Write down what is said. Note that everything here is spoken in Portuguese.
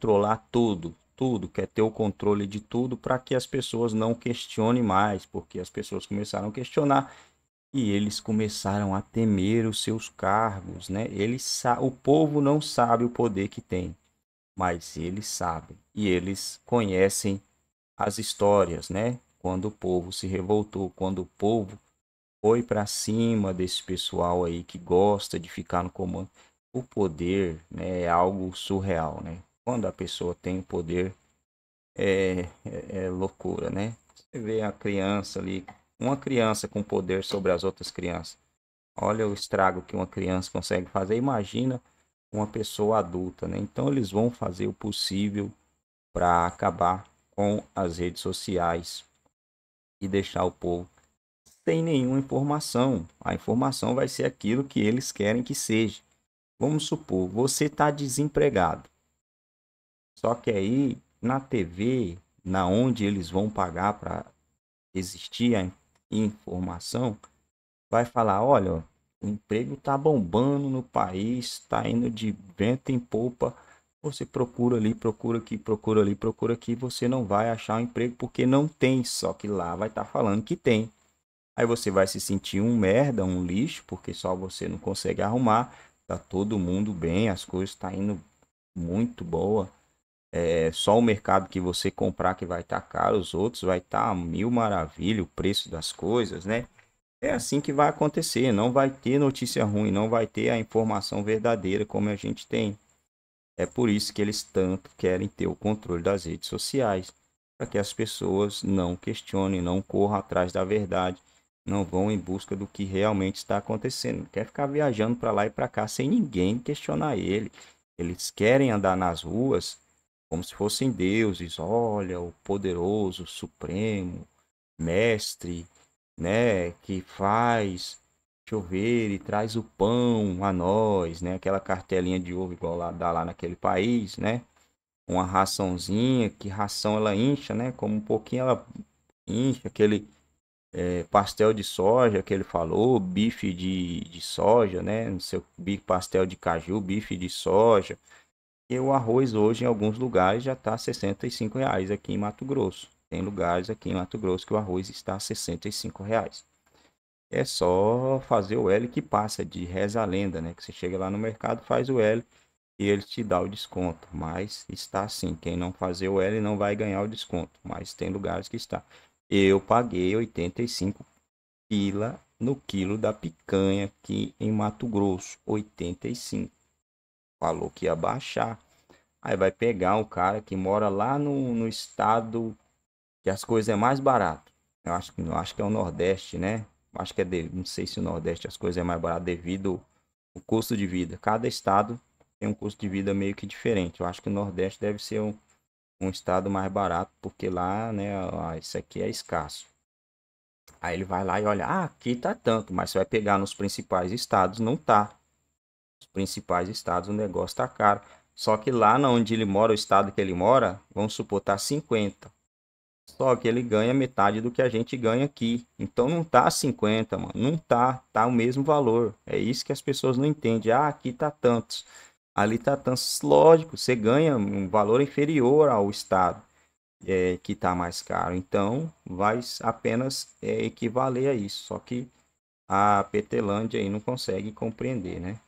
controlar tudo, tudo, quer ter o controle de tudo para que as pessoas não questionem mais, porque as pessoas começaram a questionar e eles começaram a temer os seus cargos, né? Eles o povo não sabe o poder que tem, mas eles sabem e eles conhecem as histórias, né? Quando o povo se revoltou, quando o povo foi para cima desse pessoal aí que gosta de ficar no comando. O poder né, é algo surreal, né? quando a pessoa tem o poder, é, é, é loucura, né? Você vê a criança ali, uma criança com poder sobre as outras crianças. Olha o estrago que uma criança consegue fazer. Imagina uma pessoa adulta, né? Então eles vão fazer o possível para acabar com as redes sociais e deixar o povo sem nenhuma informação. A informação vai ser aquilo que eles querem que seja. Vamos supor, você está desempregado. Só que aí, na TV, na onde eles vão pagar para existir a informação, vai falar, olha, o emprego está bombando no país, está indo de vento em polpa, você procura ali, procura aqui, procura ali, procura aqui, você não vai achar um emprego porque não tem, só que lá vai estar tá falando que tem. Aí você vai se sentir um merda, um lixo, porque só você não consegue arrumar. Tá todo mundo bem, as coisas tá indo muito boa é só o mercado que você comprar que vai estar tá caro, os outros vai estar tá mil maravilha o preço das coisas, né? É assim que vai acontecer, não vai ter notícia ruim, não vai ter a informação verdadeira como a gente tem. É por isso que eles tanto querem ter o controle das redes sociais, para que as pessoas não questionem, não corram atrás da verdade, não vão em busca do que realmente está acontecendo. Quer ficar viajando para lá e para cá sem ninguém questionar ele. Eles querem andar nas ruas como se fossem deuses. Olha, o poderoso, supremo, mestre, né, que faz chover e traz o pão a nós, né? Aquela cartelinha de ovo igual lá dá lá naquele país, né? Uma raçãozinha, que ração ela incha, né? Como um pouquinho ela incha aquele é, pastel de soja que ele falou, bife de, de soja, né? seu bife pastel de caju, bife de soja, e o arroz hoje em alguns lugares já está 65 reais aqui em Mato Grosso. Tem lugares aqui em Mato Grosso que o arroz está a 65 reais. É só fazer o L que passa de reza a lenda, né? Que você chega lá no mercado, faz o L e ele te dá o desconto. Mas está assim, quem não fazer o L não vai ganhar o desconto. Mas tem lugares que está. Eu paguei 85 pila no quilo da picanha aqui em Mato Grosso, 85 falou que ia baixar. Aí vai pegar um cara que mora lá no, no estado que as coisas é mais barato. Eu acho, eu acho que é o Nordeste, né? acho que é de, não sei se o Nordeste as coisas é mais barato devido ao custo de vida. Cada estado tem um custo de vida meio que diferente. Eu acho que o Nordeste deve ser um, um estado mais barato, porque lá, né, ó, isso aqui é escasso. Aí ele vai lá e olha, ah, aqui tá tanto, mas você vai pegar nos principais estados, não tá. Os principais estados o negócio está caro. Só que lá onde ele mora, o estado que ele mora, vamos supor, tá 50. Só que ele ganha metade do que a gente ganha aqui. Então não tá 50, mano. Não tá, tá o mesmo valor. É isso que as pessoas não entendem. Ah, aqui tá tantos. Ali tá tantos. Lógico, você ganha um valor inferior ao estado é, que tá mais caro. Então vai apenas é, equivaler a isso. Só que a Petelândia aí não consegue compreender, né?